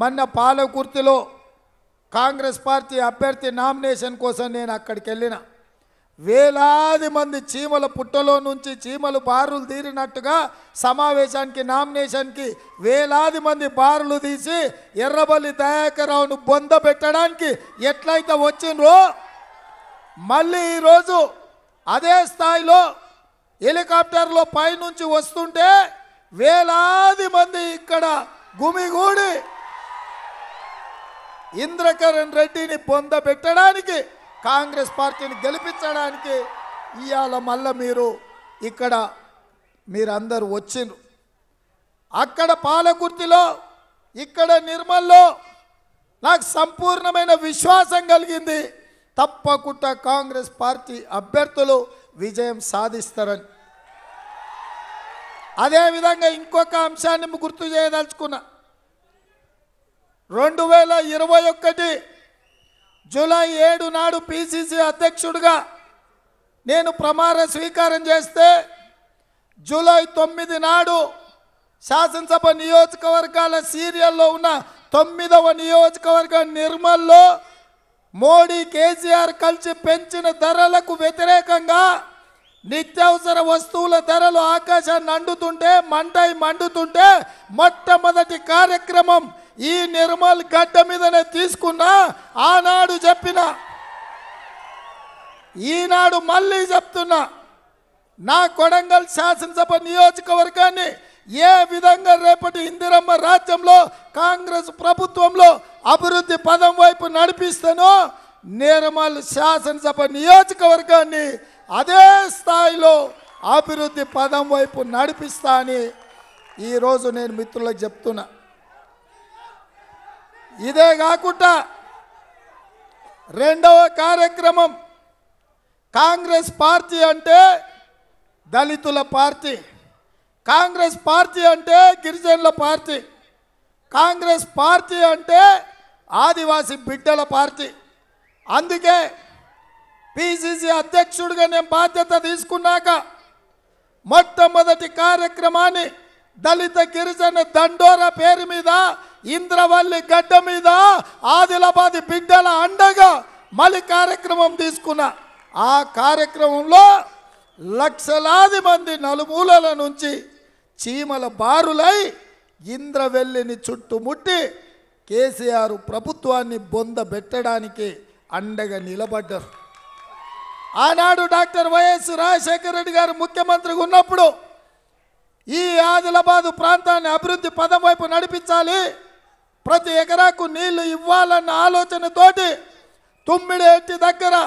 మొన్న పాలకుర్తిలో కాంగ్రెస్ పార్టీ అభ్యర్థి నామినేషన్ కోసం నేను అక్కడికి వెళ్ళిన వేలాది మంది చీమల పుట్టలో నుంచి చీమలు బారులు తీరినట్టుగా సమావేశానికి నామినేషన్కి వేలాది మంది బారులు తీసి ఎర్రబల్లి దయాకరావును బొంద పెట్టడానికి ఎట్లయితే వచ్చిండ్రో మళ్ళీ ఈరోజు అదే స్థాయిలో హెలికాప్టర్లో పైనుంచి వస్తుంటే వేలాది మంది ఇక్కడ గుమిగూడి ఇంద్రకరణ్ రెడ్డిని పొందబెట్టడానికి కాంగ్రెస్ పార్టీని గెలిపించడానికి ఇవాళ మళ్ళీ మీరు ఇక్కడ మీరందరూ వచ్చిండ్రు అక్కడ పాలకుర్తిలో ఇక్కడ నిర్మల్లో నాకు సంపూర్ణమైన విశ్వాసం కలిగింది తప్పకుండా కాంగ్రెస్ పార్టీ అభ్యర్థులు విజయం సాధిస్తారని అదేవిధంగా ఇంకొక అంశాన్ని గుర్తు చేయదలుచుకున్నా రెండు వేల ఇరవై ఒకటి జూలై ఏడు నాడు పిసిసి అధ్యక్షుడిగా నేను ప్రమాణ స్వీకారం చేస్తే జూలై తొమ్మిది నాడు శాసనసభ నియోజకవర్గాల సీరియల్లో ఉన్న తొమ్మిదవ నియోజకవర్గ నిర్మల్లో మోడీ కేసీఆర్ కలిసి పెంచిన ధరలకు వ్యతిరేకంగా నిత్యావసర వస్తువుల ధరలు ఆకాశాన్ని అండుతుంటే మంటాయి మండుతుంటే మొట్టమొదటి కార్యక్రమం ఈ నిర్మల్ గడ్డ మీదనే తీసుకున్నా ఆనాడు చెప్పిన ఈనాడు మళ్ళీ చెప్తున్నా నా కొడంగల్ శాసనసభ నియోజకవర్గాన్ని ఏ విధంగా రేపటి ఇందిరమ్మ రాజ్యంలో కాంగ్రెస్ ప్రభుత్వంలో అభివృద్ధి పదం వైపు నడిపిస్తానో నిర్మల్ శాసనసభ నియోజకవర్గాన్ని అదే స్థాయిలో అభివృద్ధి పదం వైపు నడిపిస్తా అని ఈరోజు నేను మిత్రులకు చెప్తున్నా ఇదే కాకుండా రెండవ కార్యక్రమం కాంగ్రెస్ పార్టీ అంటే దళితుల పార్టీ కాంగ్రెస్ పార్టీ అంటే గిరిజనుల పార్టీ కాంగ్రెస్ పార్టీ అంటే ఆదివాసీ బిడ్డల పార్టీ అందుకే పిసిసి అధ్యక్షుడిగా నేను బాధ్యత తీసుకున్నాక మొట్టమొదటి కార్యక్రమాన్ని దళిత గిరిజన దండోరా పేరు మీద ఇంద్రవల్లి గడ్డ మీద ఆదిలాబాద్ బిడ్డల అండగా మళ్ళీ కార్యక్రమం తీసుకున్నా ఆ కార్యక్రమంలో లక్షలాది మంది నలుమూలల నుంచి చీమల బారులై ఇంద్రవెల్లిని చుట్టుముట్టి కేసీఆర్ ప్రభుత్వాన్ని బొంద పెట్టడానికి అండగా నిలబడ్డారు ఆనాడు డాక్టర్ వైఎస్ రాజశేఖర రెడ్డి గారు ముఖ్యమంత్రిగా ఉన్నప్పుడు ఈ ఆదిలాబాదు ప్రాంతాన్ని అభివృద్ధి పదం వైపు నడిపించాలి ప్రతి ఎకరాకు నీళ్లు ఇవ్వాలన్న ఆలోచనతోటి తుమ్మిడేటి దగ్గర